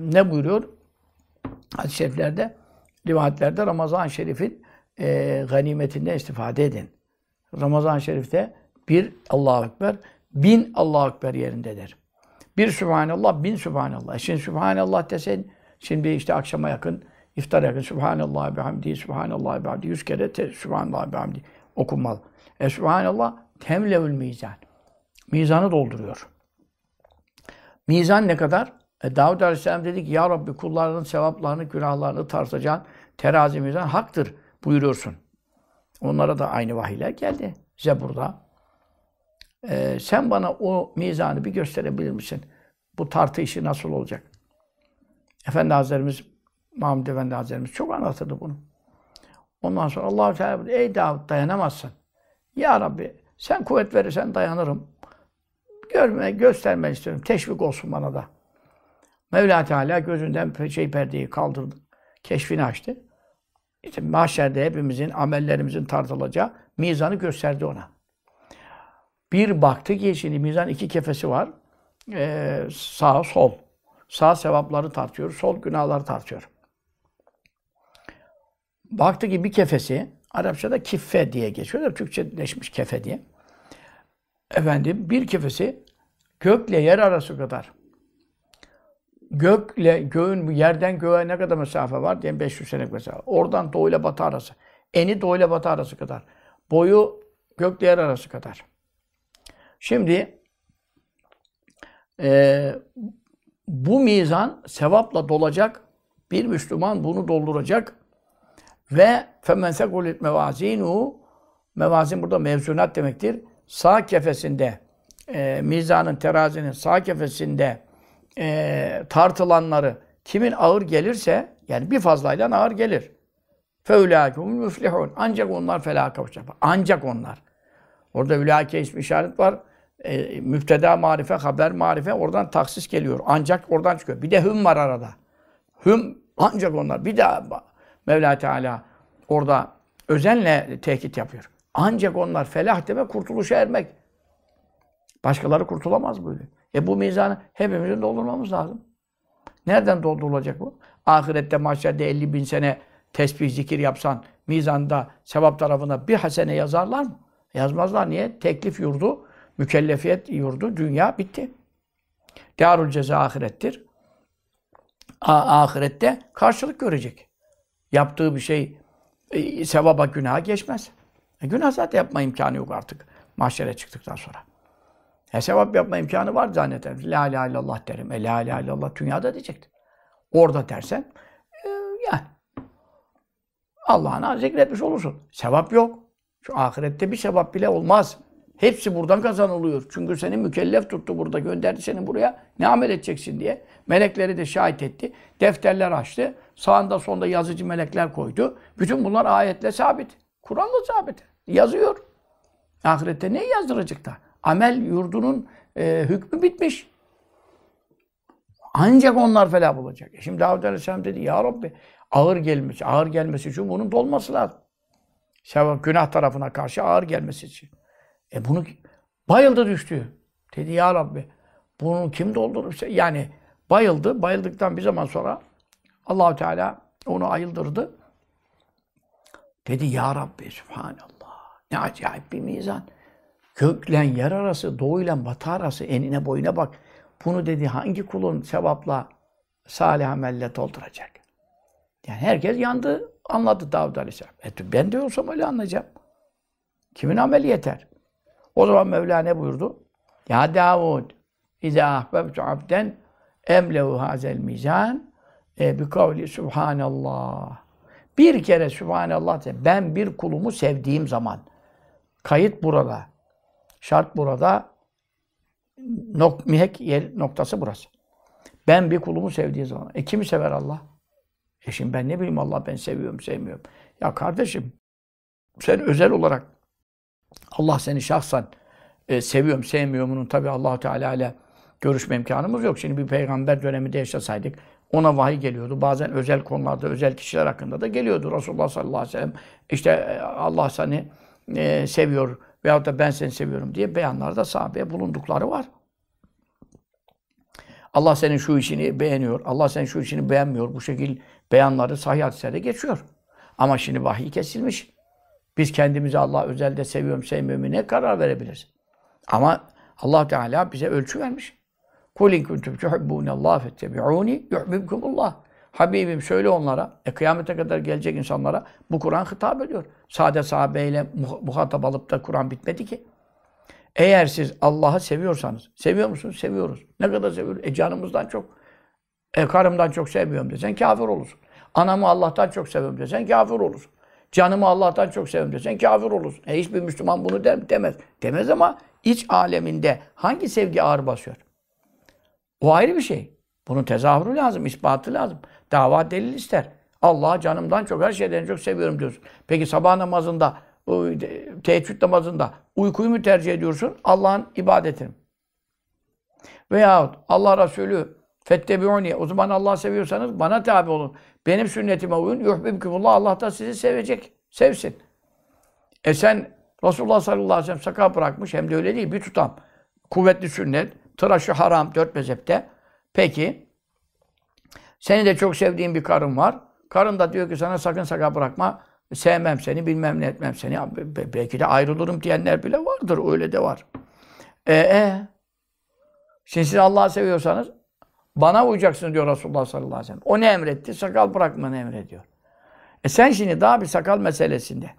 Ne buyuruyor? Hadis-i şeriflerde, rivayetlerde Ramazan-ı Şerif'in e, ganimetinden istifade edin. Ramazan-ı Şerif'te bir Allahu Ekber, bin Allahu Ekber yerindedir. Bir Sübhanallah, bin Sübhanallah. Şimdi Sübhanallah desen, şimdi işte akşama yakın, iftar yakın Sübhanallah bihamdi, Sübhanallah bihamdi. Yüz kere te, Sübhanallah bihamdi okunmalı. E Sübhanallah temlevül mizan. Mizanı dolduruyor. Mizan ne kadar? E, Davud Aleyhisselam dedi ki Ya Rabbi kullarının sevaplarını, günahlarını tartacağın terazimizden haktır buyuruyorsun. Onlara da aynı vahiyler geldi. Zebur'da. E, sen bana o mizanı bir gösterebilir misin? Bu tartı işi nasıl olacak? Efendi Hazretlerimiz, Mahmud Efendi Hazretlerimiz çok anlatırdı bunu. Ondan sonra allah Teala ey Davud dayanamazsın. Ya Rabbi sen kuvvet verirsen dayanırım. Görme, göstermen istiyorum. Teşvik olsun bana da. Mevla Teala gözünden şey perdeyi kaldırdı. Keşfini açtı. İşte mahşerde hepimizin, amellerimizin tartılacağı mizanı gösterdi ona. Bir baktı ki şimdi mizan iki kefesi var. Ee, sağ, sol. Sağ sevapları tartıyor, sol günahları tartıyor. Baktı ki bir kefesi, Arapçada kiffe diye geçiyor da Türkçeleşmiş kefe diye. Efendim bir kefesi gökle yer arası kadar gökle göğün yerden göğe ne kadar mesafe var? Diyelim 500 senelik mesafe. Oradan doğuyla batı arası. Eni doğuyla batı arası kadar. Boyu gökle yer arası kadar. Şimdi e, bu mizan sevapla dolacak. Bir Müslüman bunu dolduracak. Ve فَمَنْ سَقُلِتْ مَوَازِينُهُ Mevazin burada mevzunat demektir. Sağ kefesinde, e, mizanın, terazinin sağ kefesinde e, tartılanları kimin ağır gelirse yani bir fazlayla ağır gelir. Feulâkumul müflihun. Ancak onlar felaha kavuşacak. Ancak onlar. Orada ülâke ismi işaret var. E, müfteda marife, haber marife oradan taksis geliyor. Ancak oradan çıkıyor. Bir de hüm var arada. Hüm ancak onlar. Bir de Mevla Teala orada özenle tehdit yapıyor. Ancak onlar felah demek, kurtuluşa ermek. Başkaları kurtulamaz böyle. E bu mizanı hepimizin doldurmamız lazım. Nereden doldurulacak bu? Ahirette mahşerde 50 bin sene tesbih, zikir yapsan mizanda, sevap tarafına bir hasene yazarlar mı? Yazmazlar. Niye? Teklif yurdu, mükellefiyet yurdu, dünya bitti. Darul ceza ahirettir. A ahirette karşılık görecek. Yaptığı bir şey e, sevaba, günaha geçmez. E, günah zaten yapma imkanı yok artık mahşere çıktıktan sonra. E sevap yapma imkanı var zannederim. La ilahe illallah derim. E la ilahe illallah dünyada diyecektim. Orada dersen e, yani Allah'ına zikretmiş olursun. Sevap yok. Şu ahirette bir sevap bile olmaz. Hepsi buradan kazanılıyor. Çünkü seni mükellef tuttu burada, gönderdi seni buraya. Ne amel edeceksin diye. Melekleri de şahit etti. Defterler açtı. Sağında sonda yazıcı melekler koydu. Bütün bunlar ayetle sabit. Kur'an'la sabit. Yazıyor. Ahirette ne yazdıracak da? amel yurdunun e, hükmü bitmiş. Ancak onlar felah bulacak. E, şimdi Davud Aleyhisselam dedi ya Rabbi ağır gelmiş. Ağır gelmesi için bunun dolması lazım. Sevap günah tarafına karşı ağır gelmesi için. E bunu bayıldı düştü. Dedi ya Rabbi bunu kim doldurur? yani bayıldı. Bayıldıktan bir zaman sonra Allahu Teala onu ayıldırdı. Dedi ya Rabbi subhanallah. Ne acayip bir mizan. Gökle yer arası, doğuyla batı arası enine boyuna bak. Bunu dedi hangi kulun sevapla salih amelle dolduracak? Yani herkes yandı, anladı Davud Aleyhisselam. E, ben de olsam öyle anlayacağım. Kimin ameli yeter? O zaman Mevla ne buyurdu? Ya Davud, İzâ ahbebtu abden emlehu hazel mizan e, bi kavli subhanallah. Bir kere subhanallah de. Ben bir kulumu sevdiğim zaman. Kayıt burada. Şart burada nok mihek yer, noktası burası. Ben bir kulumu sevdiği zaman. E kimi sever Allah? E şimdi ben ne bileyim Allah ben seviyorum sevmiyorum. Ya kardeşim sen özel olarak Allah seni şahsen e, seviyorum sevmiyorumunun tabi Allah Teala ile görüşme imkanımız yok. Şimdi bir peygamber döneminde yaşasaydık ona vahiy geliyordu. Bazen özel konularda, özel kişiler hakkında da geliyordu. Resulullah sallallahu aleyhi ve sellem işte e, Allah seni e, seviyor veyahut da ben seni seviyorum diye beyanlarda sahabeye bulundukları var. Allah senin şu işini beğeniyor, Allah senin şu işini beğenmiyor. Bu şekil beyanları sahih hadislerde geçiyor. Ama şimdi vahiy kesilmiş. Biz kendimizi Allah özelde seviyorum, sevmiyorum ne karar verebiliriz? Ama Allah Teala bize ölçü vermiş. Kul in kuntum tuhibbunallah fettebi'uni yuhibbukumullah. Habibim söyle onlara, e, kıyamete kadar gelecek insanlara bu Kur'an hitap ediyor. Sade sahabeyle muhatap alıp da Kur'an bitmedi ki. Eğer siz Allah'ı seviyorsanız, seviyor musunuz? Seviyoruz. Ne kadar seviyoruz? E canımızdan çok. E karımdan çok sevmiyorum desen kafir olursun. Anamı Allah'tan çok seviyorum desen kafir olursun. Canımı Allah'tan çok seviyorum desen kafir olursun. E hiçbir Müslüman bunu der, demez. Demez ama iç aleminde hangi sevgi ağır basıyor? O ayrı bir şey. Bunun tezahürü lazım, ispatı lazım. Dava delil ister. Allah'ı canımdan çok, her şeyden çok seviyorum diyorsun. Peki sabah namazında, e, teheccüd namazında uykuyu mu tercih ediyorsun? Allah'ın ibadetini. Veyahut Allah Resulü fettebiuni. O zaman Allah seviyorsanız bana tabi olun. Benim sünnetime uyun. Yuhbibkumullah. Allah da sizi sevecek. Sevsin. E sen Resulullah sallallahu aleyhi ve sellem sakal bırakmış. Hem de öyle değil. Bir tutam. Kuvvetli sünnet. Tıraşı haram dört mezhepte. Peki. Seni de çok sevdiğim bir karın var. Karın da diyor ki sana sakın sakın bırakma. Sevmem seni, bilmem ne etmem seni. Belki de ayrılırım diyenler bile vardır. Öyle de var. E, e. Şimdi siz Allah'ı seviyorsanız bana uyacaksınız diyor Resulullah sallallahu aleyhi ve sellem. O ne emretti? Sakal bırakmanı emrediyor. E sen şimdi daha bir sakal meselesinde.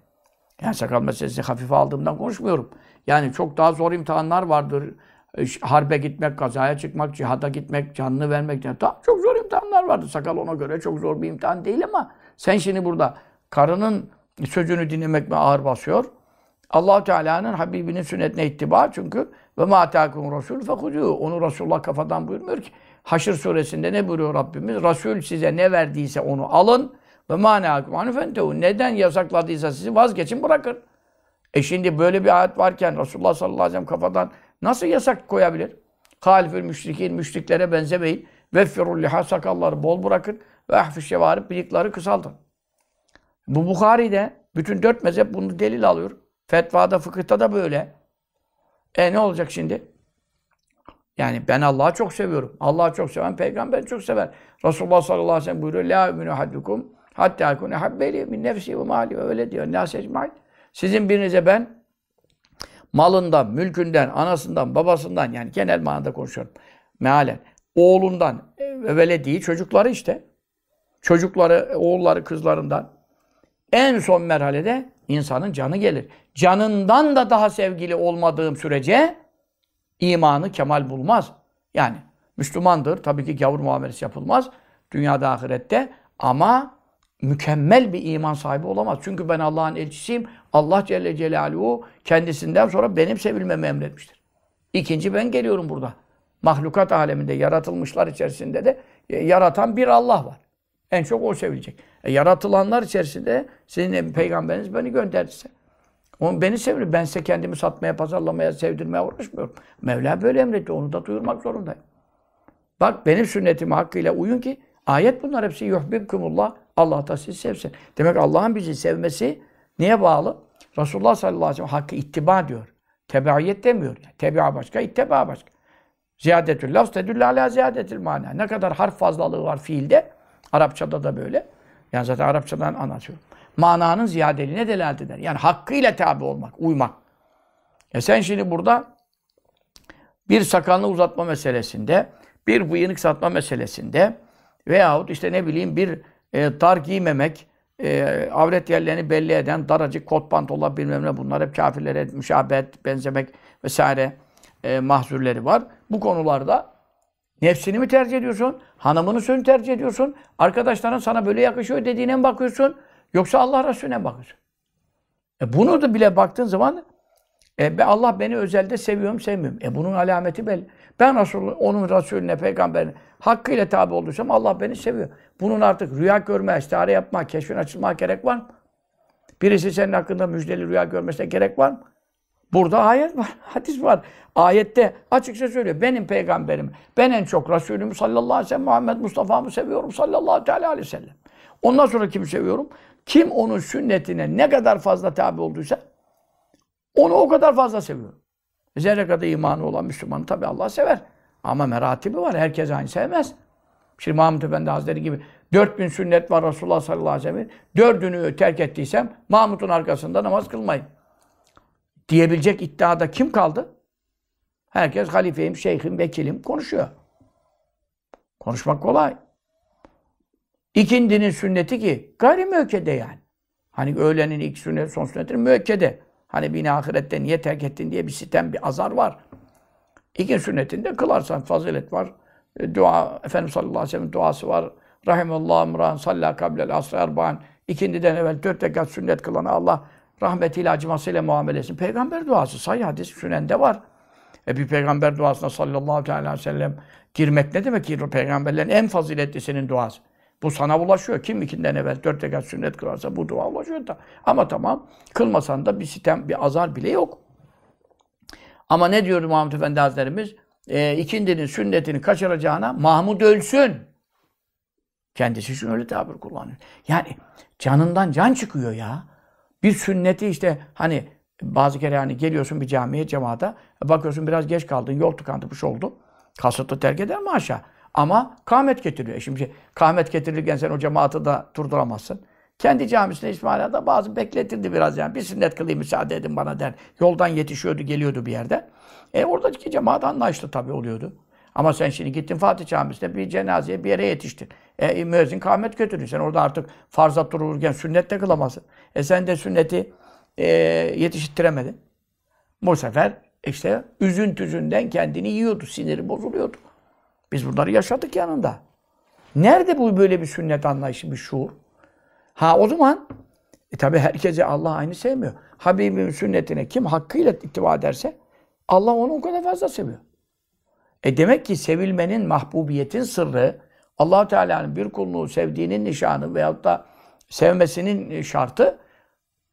Yani sakal meselesi hafife aldığımdan konuşmuyorum. Yani çok daha zor imtihanlar vardır. E, harbe gitmek, kazaya çıkmak, cihada gitmek, canını vermek. Yani çok zor imtihanlar vardı. Sakal ona göre çok zor bir imtihan değil ama sen şimdi burada karının sözünü dinlemek mi ağır basıyor? allah Teala'nın Habibinin sünnetine ittiba çünkü ve ma takum rasul fekudu. Onu Resulullah kafadan buyurmuyor ki. Haşr suresinde ne buyuruyor Rabbimiz? Resul size ne verdiyse onu alın ve ma nakum Neden yasakladıysa sizi vazgeçin bırakın. E şimdi böyle bir ayet varken Resulullah sallallahu aleyhi ve sellem kafadan Nasıl yasak koyabilir? Halifül müşrikin, müşriklere benzemeyin. Veffirul liha, sakalları bol bırakın. Ve ahfiş şevarip, bıyıkları kısaltın. Bu Bukhari'de bütün dört mezhep bunu delil alıyor. Fetvada, fıkıhta da böyle. E ne olacak şimdi? Yani ben Allah'ı çok seviyorum. Allah'ı çok seven peygamber çok sever. Resulullah sallallahu aleyhi ve sellem buyuruyor. La ümünü haddukum hatta yakune habbeli min nefsi ve mali öyle diyor. Nas ecmail. Sizin birinize ben malından, mülkünden, anasından, babasından yani genel manada konuşuyorum. Mealen. Oğlundan, e, velediği çocukları işte. Çocukları, oğulları, kızlarından. En son merhalede insanın canı gelir. Canından da daha sevgili olmadığım sürece imanı kemal bulmaz. Yani Müslümandır. Tabii ki gavur muamelesi yapılmaz. Dünyada ahirette. Ama mükemmel bir iman sahibi olamaz. Çünkü ben Allah'ın elçisiyim. Allah Celle Celaluhu kendisinden sonra benim sevilmemi emretmiştir. İkinci ben geliyorum burada. Mahlukat aleminde, yaratılmışlar içerisinde de e, yaratan bir Allah var. En çok o sevilecek. E, yaratılanlar içerisinde sizin peygamberiniz beni gönderdiyse. Onu beni seviyor. Ben size kendimi satmaya, pazarlamaya, sevdirmeye uğraşmıyorum. Mevla böyle emretti. Onu da duyurmak zorundayım. Bak benim sünnetime hakkıyla uyun ki Ayet bunlar hepsi yuhbibkumullah. Allah da sizi sevsin. Demek Allah'ın bizi sevmesi neye bağlı? Resulullah sallallahu aleyhi ve sellem hakkı ittiba diyor. Tebaiyet demiyor. Tebia başka, ittiba başka. Ziyadetül lafz tedüllü ala ziyadetül mana. Ne kadar harf fazlalığı var fiilde. Arapçada da böyle. Yani zaten Arapçadan anlatıyorum. Mananın ziyadeliğine delalet eder. Yani hakkıyla tabi olmak, uymak. E sen şimdi burada bir sakalını uzatma meselesinde, bir bıyığını satma meselesinde, Veyahut işte ne bileyim bir e, dar giymemek, e, avret yerlerini belli eden daracık kot pantolon bilmem ne bunlar hep kafirlere müşabet, benzemek vesaire e, mahzurleri var. Bu konularda nefsini mi tercih ediyorsun? Hanımını sön tercih ediyorsun? Arkadaşların sana böyle yakışıyor dediğine mi bakıyorsun? Yoksa Allah Resulüne mi bakıyorsun? E bunu da bile baktığın zaman e, Allah beni özelde seviyorum, sevmiyorum. E bunun alameti belli. Ben Resulü, onun Resulüne, peygamberine hakkıyla tabi olduysam Allah beni seviyor. Bunun artık rüya görme, istihare yapma, keşfin açılma gerek var mı? Birisi senin hakkında müjdeli rüya görmesine gerek var mı? Burada ayet var, hadis var. Ayette açıkça söylüyor. Benim peygamberim, ben en çok Resulüm sallallahu aleyhi ve sellem, Muhammed Mustafa'mı seviyorum sallallahu teala aleyhi ve sellem. Ondan sonra kimi seviyorum? Kim onun sünnetine ne kadar fazla tabi olduysa onu o kadar fazla seviyorum. Zerre kadar imanı olan Müslümanı tabi Allah sever. Ama meratibi var. Herkes aynı sevmez. Şimdi Mahmut Efendi Hazretleri gibi 4000 sünnet var Resulullah sallallahu aleyhi ve sellem. Dördünü terk ettiysem Mahmut'un arkasında namaz kılmayın. Diyebilecek iddiada kim kaldı? Herkes halifeyim, şeyhim, vekilim konuşuyor. Konuşmak kolay. İkindinin sünneti ki gayri müekkede yani. Hani öğlenin ilk sünnet, son sünnetinin müekkede. Hani beni ahirette niye terk ettin diye bir sitem, bir azar var. İki sünnetinde kılarsan fazilet var. E, dua, Efendimiz sallallahu aleyhi ve sellem duası var. Rahimallahu emran salla kablel asr erba'an. İkindiden evvel dört rekat sünnet kılana Allah rahmetiyle acımasıyla muamele etsin. Peygamber duası sayı hadis sünende var. E bir peygamber duasına sallallahu aleyhi ve sellem girmek ne demek ki? Peygamberlerin en faziletlisinin duası. Bu sana ulaşıyor. Kim ikinden evvel dört rekat sünnet kılarsa bu dua ulaşıyor da. Ama tamam kılmasan da bir sitem, bir azar bile yok. Ama ne diyordu Mahmud Efendi Hazretlerimiz? E, ikindinin sünnetini kaçıracağına Mahmud ölsün. Kendisi için öyle tabir kullanıyor. Yani canından can çıkıyor ya. Bir sünneti işte hani bazı kere hani geliyorsun bir camiye cemaata bakıyorsun biraz geç kaldın yol tıkantımış şey oldu. Kasıtlı terk eder mi aşağı? Ama kâhmet getiriyor. Şimdi şey, kâhmet getirirken sen o cemaati da durduramazsın. Kendi camisine İsmail'a bazı bekletirdi biraz yani. Bir sünnet kılayım müsaade edin bana der. Yoldan yetişiyordu, geliyordu bir yerde. E oradaki cemaat anlayışlı tabii oluyordu. Ama sen şimdi gittin Fatih Camisi'ne bir cenazeye bir yere yetiştin. E, e müezzin kâhmet götürüyor. Sen orada artık farza dururken sünnet de kılamazsın. E sen de sünneti e, yetiştiremedin. Bu sefer işte üzüntüsünden kendini yiyordu, siniri bozuluyordu. Biz bunları yaşadık yanında. Nerede bu böyle bir sünnet anlayışı, bir şuur? Ha o zaman e tabi herkese Allah aynı sevmiyor. Habibim sünnetine kim hakkıyla ittiba ederse Allah onu o kadar fazla seviyor. E demek ki sevilmenin, mahbubiyetin sırrı allah Teala'nın bir kulunu sevdiğinin nişanı veyahut da sevmesinin e, şartı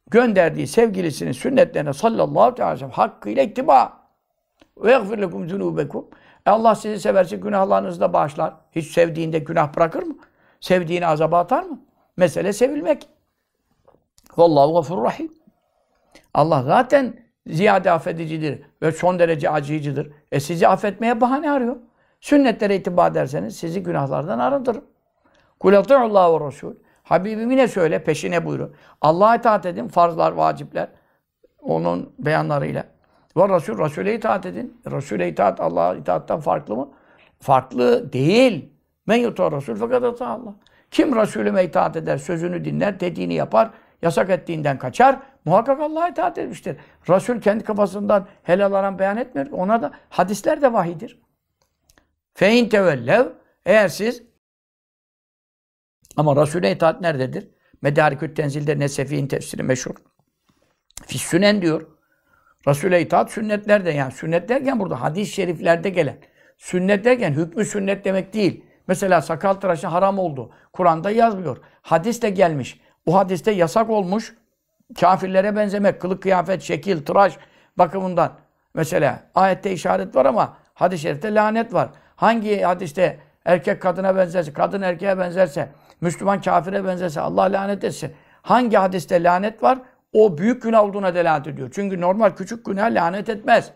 gönderdiği sevgilisinin sünnetlerine sallallahu aleyhi ve sellem hakkıyla ittiba. Ve yagfirlekum zunubekum. E Allah sizi severse günahlarınızı da bağışlar. Hiç sevdiğinde günah bırakır mı? Sevdiğini azaba atar mı? Mesele sevilmek. Vallahu gafurur rahim. Allah zaten ziyade affedicidir ve son derece acıyıcıdır. E sizi affetmeye bahane arıyor. Sünnetlere itibar ederseniz sizi günahlardan arındırır. Kul Allah ve Resul. Habibimi ne söyle? Peşine buyurun. Allah'a itaat edin. Farzlar, vacipler. Onun beyanlarıyla. Ve Resul, Resul'e itaat edin. Resul'e itaat Allah'a itaattan farklı mı? Farklı değil. Men yuta Resul fakat ata Allah. Kim Resulüme itaat eder, sözünü dinler, dediğini yapar, yasak ettiğinden kaçar, muhakkak Allah'a itaat etmiştir. Resul kendi kafasından helal aran beyan etmiyor. Ona da hadisler de vahidir. Fein tevellev eğer siz ama Resul'e itaat nerededir? Medarikü't Tenzil'de Nesefi'nin tefsiri meşhur. Fissünen diyor. Resul'e itaat sünnetlerde yani sünnet derken burada hadis-i şeriflerde gelen. Sünnet derken hükmü sünnet demek değil. Mesela sakal tıraşı haram oldu. Kur'an'da yazmıyor. Hadis de gelmiş. Bu hadiste yasak olmuş. Kafirlere benzemek, kılık, kıyafet, şekil, tıraş bakımından. Mesela ayette işaret var ama hadis-i şerifte lanet var. Hangi hadiste erkek kadına benzerse, kadın erkeğe benzerse, Müslüman kafire benzerse Allah lanet etsin. Hangi hadiste lanet var? o büyük günah olduğuna delalet ediyor. Çünkü normal küçük günah lanet etmez.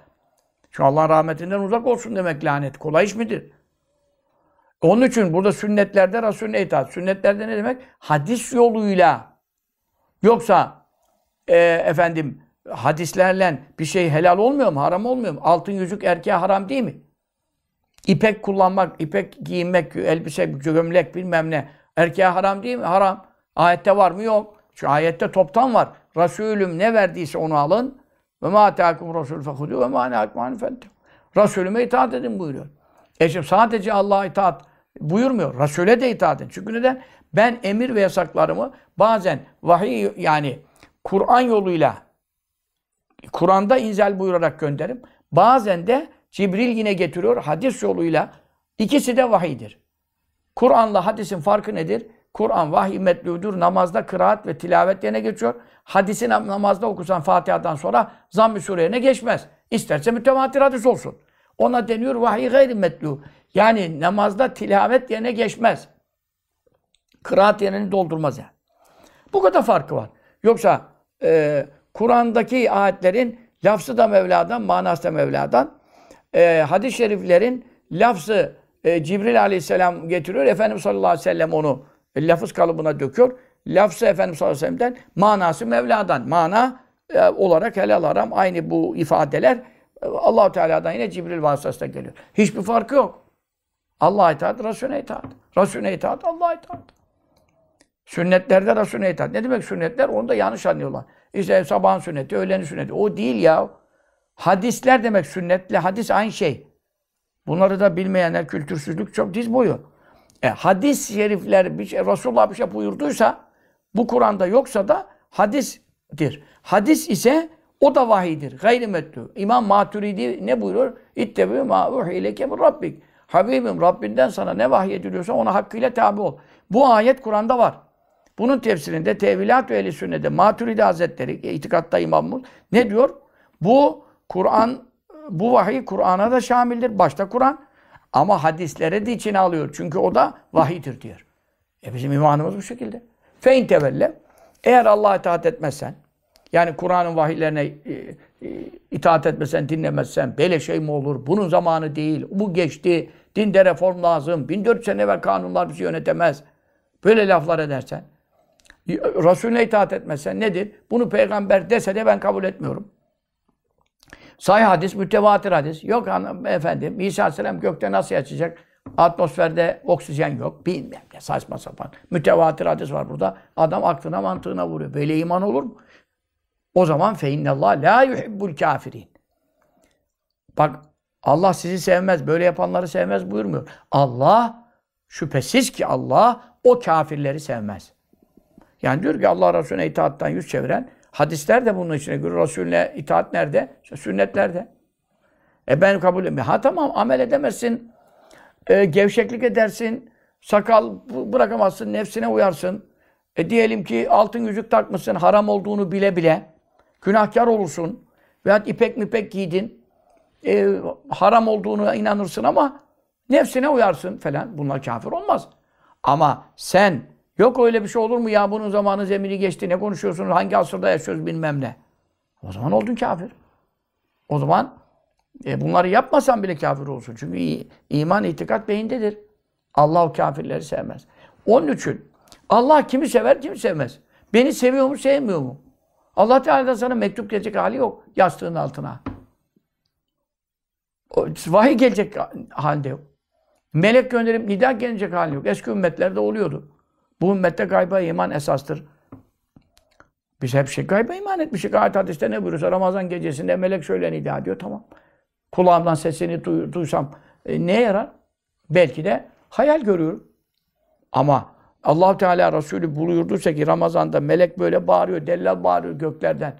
Çünkü Allah'ın rahmetinden uzak olsun demek lanet. Kolay iş midir? Onun için burada sünnetlerde Resulüne itaat. Sünnetlerde ne demek? Hadis yoluyla. Yoksa e, efendim hadislerle bir şey helal olmuyor mu? Haram olmuyor mu? Altın yüzük erkeğe haram değil mi? İpek kullanmak, ipek giyinmek, elbise, gömlek bilmem ne. Erkeğe haram değil mi? Haram. Ayette var mı? Yok. Şu ayette toptan var. Resulüm ne verdiyse onu alın. Ve ma atâkum Resul fehudu ve ma nehâkum anifettum. Resulüme itaat edin buyuruyor. E şimdi sadece Allah'a itaat buyurmuyor. Resul'e de itaat edin. Çünkü neden? Ben emir ve yasaklarımı bazen vahiy yani Kur'an yoluyla Kur'an'da inzal buyurarak gönderim. Bazen de Cibril yine getiriyor hadis yoluyla. İkisi de vahiydir. Kur'an'la hadisin farkı nedir? Kur'an vahiy metludur. Namazda kıraat ve tilavet yerine geçiyor. Hadisi namazda okusan Fatiha'dan sonra zamm-ı sureye geçmez. İsterse mütevatir hadis olsun. Ona deniyor vahiy gayri metlu. Yani namazda tilavet yerine geçmez. Kıraat yerini doldurmaz yani. Bu kadar farkı var. Yoksa e, Kur'an'daki ayetlerin lafzı da Mevla'dan, manası da Mevla'dan. E, hadis-i şeriflerin lafzı e, Cibril aleyhisselam getiriyor. Efendimiz sallallahu aleyhi ve sellem onu e, lafız kalıbına döküyor. Lafzı Efendimiz sallallahu aleyhi ve sellem'den, manası Mevla'dan. Mana e, olarak helal haram aynı bu ifadeler e, Allahu Teala'dan yine Cibril vasıtasıyla geliyor. Hiçbir farkı yok. Allah'a itaat, Resulüne itaat. Resulüne itaat, Allah'a itaat. Sünnetlerde Resulüne itaat. Ne demek sünnetler? Onu da yanlış anlıyorlar. İşte sabahın sünneti, öğlenin sünneti. O değil ya. Hadisler demek sünnetle hadis aynı şey. Bunları da bilmeyenler kültürsüzlük çok diz boyu. E, hadis-i şerifler, bir şey, Resulullah bir şey buyurduysa, bu Kur'an'da yoksa da hadistir. Hadis ise o da vahidir. Gayri metlu. İmam Maturidi ne buyuruyor? İttebi ma uhileke min rabbik. Habibim Rabbinden sana ne vahiy ediliyorsa ona hakkıyla tabi ol. Bu ayet Kur'an'da var. Bunun tefsirinde Tevilat ve Ehli Sünnet'te Maturidi Hazretleri, e, itikatta imamımız ne diyor? Bu Kur'an, bu vahiy Kur'an'a da şamildir. Başta Kur'an, ama hadisleri de içine alıyor. Çünkü o da vahidir diyor. E bizim imanımız bu şekilde. Fein tevelle. Eğer Allah'a itaat etmezsen, yani Kur'an'ın vahiylerine e, e, itaat etmesen, dinlemezsen, böyle şey mi olur? Bunun zamanı değil. Bu geçti. Dinde reform lazım. 1400 sene evvel kanunlar bizi yönetemez. Böyle laflar edersen, Resulüne itaat etmezsen nedir? Bunu peygamber dese de ben kabul etmiyorum. Say hadis, mütevatir hadis. Yok hanım, efendim İsa Aleyhisselam gökte nasıl yaşayacak? Atmosferde oksijen yok. Bilmem ne saçma sapan. Mütevatir hadis var burada. Adam aklına mantığına vuruyor. Böyle iman olur mu? O zaman fe innallah la yuhibbul kafirin. Bak Allah sizi sevmez, böyle yapanları sevmez buyurmuyor. Allah şüphesiz ki Allah o kafirleri sevmez. Yani diyor ki Allah Resulüne itaattan yüz çeviren Hadisler de bunun içine göre. Resulüne itaat nerede? İşte sünnetlerde. E ben kabul etmiyorum. Ha tamam amel edemezsin. E, gevşeklik edersin. Sakal bırakamazsın. Nefsine uyarsın. E diyelim ki altın yüzük takmışsın. Haram olduğunu bile bile. Günahkar olursun. Veyahut ipek mipek giydin. E, haram olduğunu inanırsın ama nefsine uyarsın falan. Bunlar kafir olmaz. Ama sen Yok öyle bir şey olur mu ya bunun zamanı zemini geçti ne konuşuyorsunuz hangi asırda yaşıyoruz bilmem ne. O zaman oldun kafir. O zaman e, bunları yapmasan bile kafir olsun. Çünkü iman itikat beyindedir. Allah o kafirleri sevmez. Onun için Allah kimi sever kimi sevmez. Beni seviyor mu sevmiyor mu? Allah Teala'dan sana mektup gelecek hali yok yastığın altına. Vahiy gelecek halde yok. Melek gönderip nida gelecek hali yok. Eski ümmetlerde oluyordu. Bu ümmette gayba iman esastır. Biz hep şey gayba iman etmişiz. Ayet hadiste ne buyuruyorsa Ramazan gecesinde melek şöyle nida diyor. Tamam. Kulağımdan sesini duy, duysam e, ne yarar? Belki de hayal görüyorum. Ama allah Teala Resulü buyurduysa ki Ramazan'da melek böyle bağırıyor, dellal bağırıyor göklerden.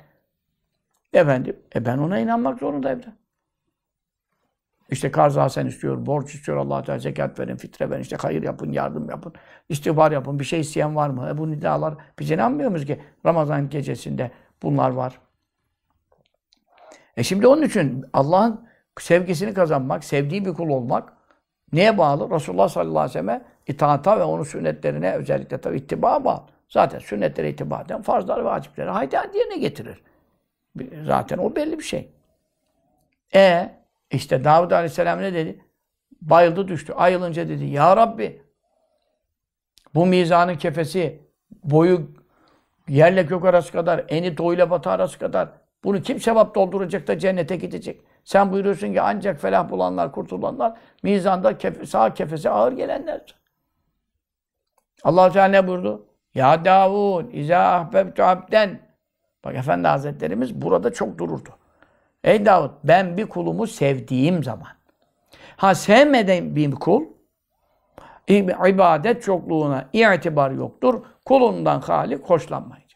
Efendim, e ben ona inanmak zorundayım da. İşte karz hasen istiyor, borç istiyor allah Teala zekat verin, fitre verin, işte hayır yapın, yardım yapın, istihbar yapın, bir şey isteyen var mı? E bu nidalar, biz inanmıyor muyuz ki Ramazan gecesinde bunlar var. E şimdi onun için Allah'ın sevgisini kazanmak, sevdiği bir kul olmak neye bağlı? Resulullah sallallahu aleyhi ve selleme itaata ve onun sünnetlerine özellikle tabi ittiba bağlı. Zaten sünnetlere ittiba eden farzları ve vacipleri haydi ne getirir. Zaten o belli bir şey. E işte Davud Aleyhisselam ne dedi? Bayıldı düştü. Ayılınca dedi Ya Rabbi bu mizanın kefesi boyu yerle gök arası kadar, eni toyla batı arası kadar bunu kim sevap dolduracak da cennete gidecek? Sen buyuruyorsun ki ancak felah bulanlar, kurtulanlar, mizanda kefe, sağ kefesi ağır gelenler. Allah Teala ne buyurdu? Ya Davud, izâ ahbebtu abden. Bak Efendi Hazretlerimiz burada çok dururdu. Ey Davud ben bir kulumu sevdiğim zaman. Ha sevmeden bir kul ibadet çokluğuna itibar yoktur. Kulundan halik hoşlanmayacak.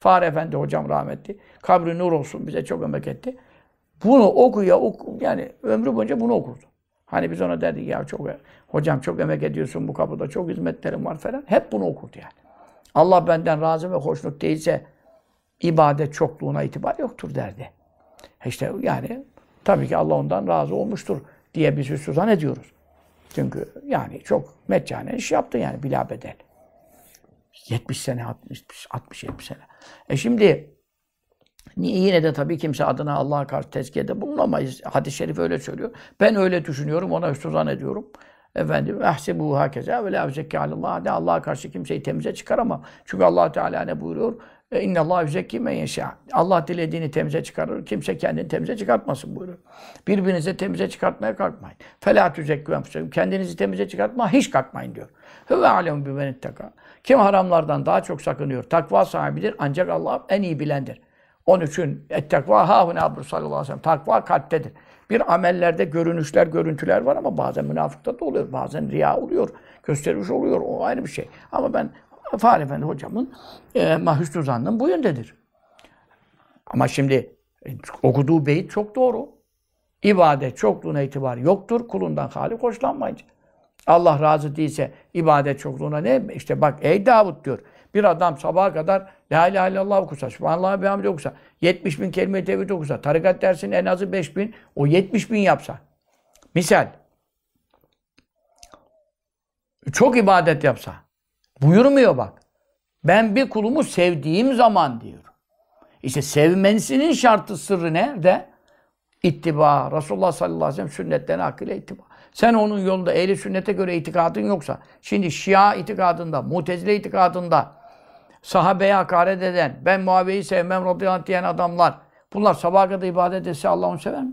Fahri Efendi hocam rahmetli. Kabri nur olsun bize çok ömek etti. Bunu okuya oku, yani ömrü boyunca bunu okurdu. Hani biz ona derdik ya çok hocam çok emek ediyorsun bu kapıda çok hizmetlerim var falan. Hep bunu okurdu yani. Allah benden razı ve hoşnut değilse ibadet çokluğuna itibar yoktur derdi. E işte yani tabii ki Allah ondan razı olmuştur diye biz üstü zannediyoruz. Çünkü yani çok meccane iş yaptı yani bila bedel. 70 sene, 60, 60 70 sene. E şimdi yine de tabii kimse adına Allah'a karşı tezkiyede bulunamayız. Hadis-i şerif öyle söylüyor. Ben öyle düşünüyorum, ona üstü zannediyorum. Efendim, ehsibu hakeze ve la zekâlillâh. De Allah'a karşı kimseyi temize çıkaramam. Çünkü allah Teala ne buyuruyor? E, İnne Allah yüzekki men yeşâ. Allah dilediğini temize çıkarır. Kimse kendini temize çıkartmasın buyuruyor. Birbirinize temize çıkartmaya kalkmayın. Fela tüzekkü enfusekum. Kendinizi temize çıkartma hiç kalkmayın diyor. Hüve alem bimen ittaka. Kim haramlardan daha çok sakınıyor? Takva sahibidir ancak Allah en iyi bilendir. Onun için ettakva hahune abru sallallahu aleyhi ve sellem. Takva kalptedir. Bir amellerde görünüşler, görüntüler var ama bazen münafıkta da oluyor. Bazen riya oluyor. Gösteriş oluyor. O ayrı bir şey. Ama ben Fahri Efendi hocamın e, hüsnü zannım bu yöndedir. Ama şimdi e, okuduğu beyit çok doğru. İbadet çokluğuna itibar yoktur. Kulundan halik hoşlanmayınca. Allah razı değilse ibadet çokluğuna ne? İşte bak ey Davut diyor. Bir adam sabaha kadar La ilahe illallah okusa, Subhanallah ve hamdi okusa, 70 bin kelime tevhid okusa, tarikat dersini en azı 5 bin, o 70 bin yapsa. Misal. Çok ibadet yapsa. Buyurmuyor bak. Ben bir kulumu sevdiğim zaman diyor. İşte sevmesinin şartı sırrı nerede? İttiba. Resulullah sallallahu aleyhi ve sellem sünnetlerine hakkıyla ittiba. Sen onun yolunda ehli sünnete göre itikadın yoksa, şimdi Şia itikadında, Mutezile itikadında, sahabeye hakaret eden, ben Muaviye'yi sevmem radıyallahu diyen adamlar, bunlar sabah kadar ibadet etse Allah onu sever mi?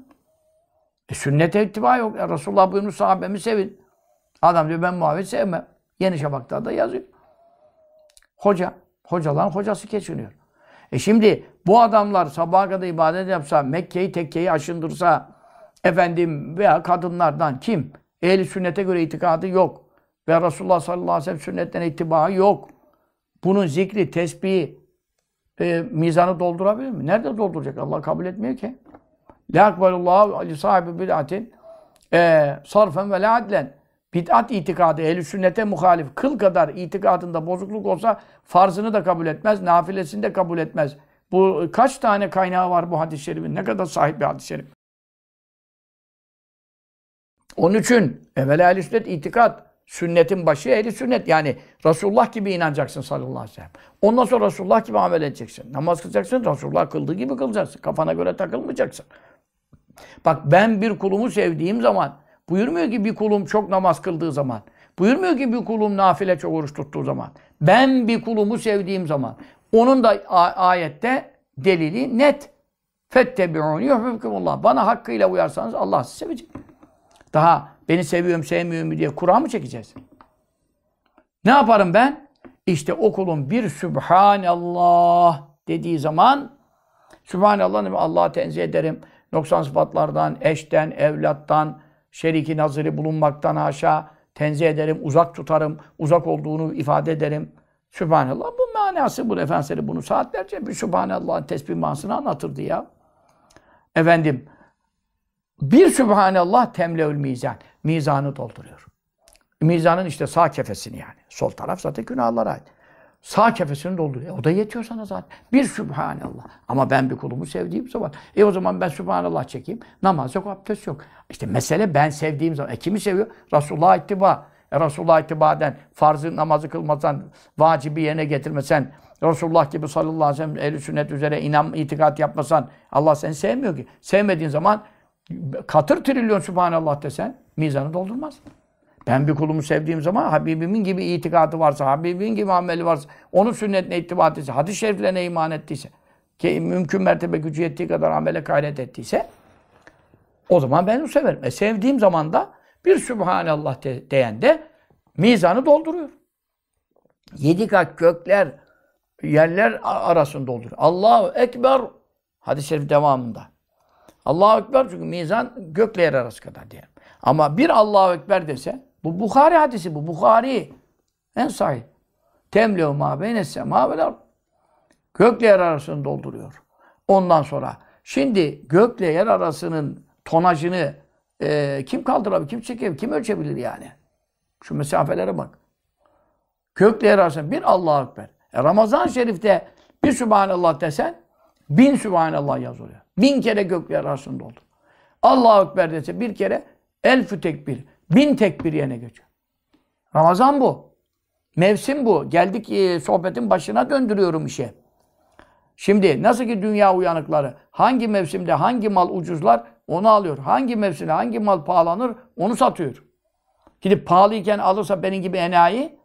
E, sünnete ittiba yok. ya. E Resulullah buyurmuş sahabemi sevin. Adam diyor ben Muaviye'yi sevmem. Yeni Şafak'ta da yazıyor. Hoca. Hocaların hocası geçiniyor. E şimdi bu adamlar sabaha kadar ibadet yapsa, Mekke'yi tekkeyi aşındırsa, efendim veya kadınlardan kim? Ehli sünnete göre itikadı yok. Ve Resulullah sallallahu aleyhi ve sellem sünnetten ittibaı yok. Bunun zikri, tesbihi, e, mizanı doldurabilir mi? Nerede dolduracak? Allah kabul etmiyor ki. La akbalullahu li sahibi bid'atin e, sarfen ve la adlen bid'at itikadı, ehl sünnete muhalif kıl kadar itikadında bozukluk olsa farzını da kabul etmez, nafilesini de kabul etmez. Bu kaç tane kaynağı var bu hadis-i şerifin? Ne kadar sahip bir hadis-i şerif. Onun için evvela ehl sünnet itikat. Sünnetin başı ehli sünnet. Yani Resulullah gibi inanacaksın sallallahu aleyhi ve sellem. Ondan sonra Resulullah gibi amel edeceksin. Namaz kılacaksın, Resulullah kıldığı gibi kılacaksın. Kafana göre takılmayacaksın. Bak ben bir kulumu sevdiğim zaman Buyurmuyor ki bir kulum çok namaz kıldığı zaman. Buyurmuyor ki bir kulum nafile çok oruç tuttuğu zaman. Ben bir kulumu sevdiğim zaman. Onun da ayette delili net. Fettebi'uni yuhbibkumullah. Bana hakkıyla uyarsanız Allah sizi sevecek. Daha beni seviyorum sevmiyorum diye Kur'an mı çekeceğiz? Ne yaparım ben? İşte o kulun bir Sübhanallah dediği zaman Sübhanallah Allah'a tenzih ederim. Noksan sıfatlardan, eşten, evlattan, şeriki nazırı bulunmaktan aşağı tenzih ederim, uzak tutarım, uzak olduğunu ifade ederim. Sübhanallah bu manası bu. efendisi bunu saatlerce bir Sübhanallah'ın tesbih manasını anlatırdı ya. Efendim bir Sübhanallah temleül mizan. Mizanı dolduruyor. Mizanın işte sağ kefesini yani. Sol taraf zaten günahlara ait. Sağ kefesini dolduruyor. E, o da yetiyor sana zaten. Bir Sübhanallah. Ama ben bir kulumu sevdiğim zaman. E o zaman ben Sübhanallah çekeyim. Namaz yok, abdest yok. İşte mesele ben sevdiğim zaman. E kimi seviyor? Resulullah'a ittiba. E Resulullah'a ittibaden, farzı namazı kılmasan, vacibi yerine getirmesen, Resulullah gibi sallallahu aleyhi ve sellem ehl sünnet üzere inan, itikat yapmasan Allah seni sevmiyor ki. Sevmediğin zaman katır trilyon Sübhanallah desen mizanı doldurmaz. Ben bir kulumu sevdiğim zaman Habibimin gibi itikadı varsa, Habibimin gibi ameli varsa, onun sünnetine ittiba ettiyse, hadis-i şeriflerine iman ettiyse, ki mümkün mertebe gücü yettiği kadar amele gayret ettiyse, o zaman ben onu severim. E sevdiğim zaman da bir Sübhanallah de, diyen de mizanı dolduruyor. Yedi kat gökler, yerler arasını dolduruyor. Allahu Ekber hadis-i şerif devamında. Allahu Ekber çünkü mizan gökler arası kadar diyelim. Ama bir Allahu Ekber dese bu Bukhari hadisi bu. Bukhari. En sahih. Temlev ma beyne sema vel Gökle yer arasını dolduruyor. Ondan sonra. Şimdi gökle yer arasının tonajını e, kim kaldırabilir, kim çekebilir, kim ölçebilir yani? Şu mesafelere bak. Gökle yer arasında bir Allah-u Ekber. E, Ramazan Şerif'te bir Sübhanallah desen bin Sübhanallah yazılıyor. Bin kere gökle yer arasında doldur. Allah-u Ekber dese bir kere elfü tekbir. Bin tekbir yerine geçiyor. Ramazan bu. Mevsim bu. Geldik e, sohbetin başına döndürüyorum işe. Şimdi nasıl ki dünya uyanıkları hangi mevsimde hangi mal ucuzlar onu alıyor. Hangi mevsimde hangi mal pahalanır onu satıyor. Gidip pahalıyken alırsa benim gibi enayi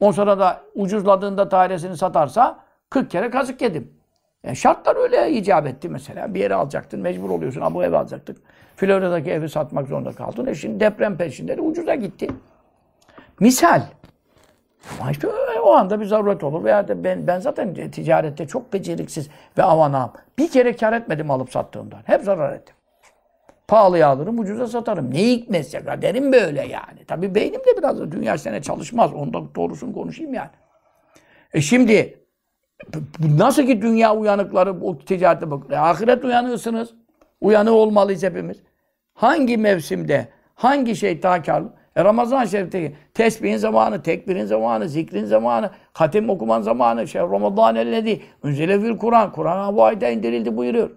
on sonra da ucuzladığında dairesini satarsa 40 kere kazık yedim. E şartlar öyle icap etti mesela. Bir yere alacaktın, mecbur oluyorsun. ama bu evi alacaktık. Florida'daki evi satmak zorunda kaldın. E şimdi deprem peşinde de ucuza gitti. Misal. Ama işte e, o anda bir zaruret olur. Veya de ben, ben zaten e, ticarette çok beceriksiz ve avanağım. Bir kere kar etmedim alıp sattığımdan. Hep zarar ettim. Pahalıya alırım, ucuza satarım. Ne hikmetse kaderim böyle yani. Tabii beynim de biraz da dünya sene çalışmaz. Onda doğrusunu konuşayım yani. E şimdi Nasıl ki dünya uyanıkları o ticarete bak. E, ahiret uyanıyorsunuz. Uyanı olmalıyız hepimiz. Hangi mevsimde, hangi şey takarlı? E Ramazan şerifte tesbihin zamanı, tekbirin zamanı, zikrin zamanı, hatim okuman zamanı, şey Ramazan elledi, ünzelevül Kur'an, Kur'an bu ayda indirildi buyuruyor.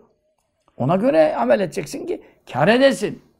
Ona göre amel edeceksin ki kar edesin.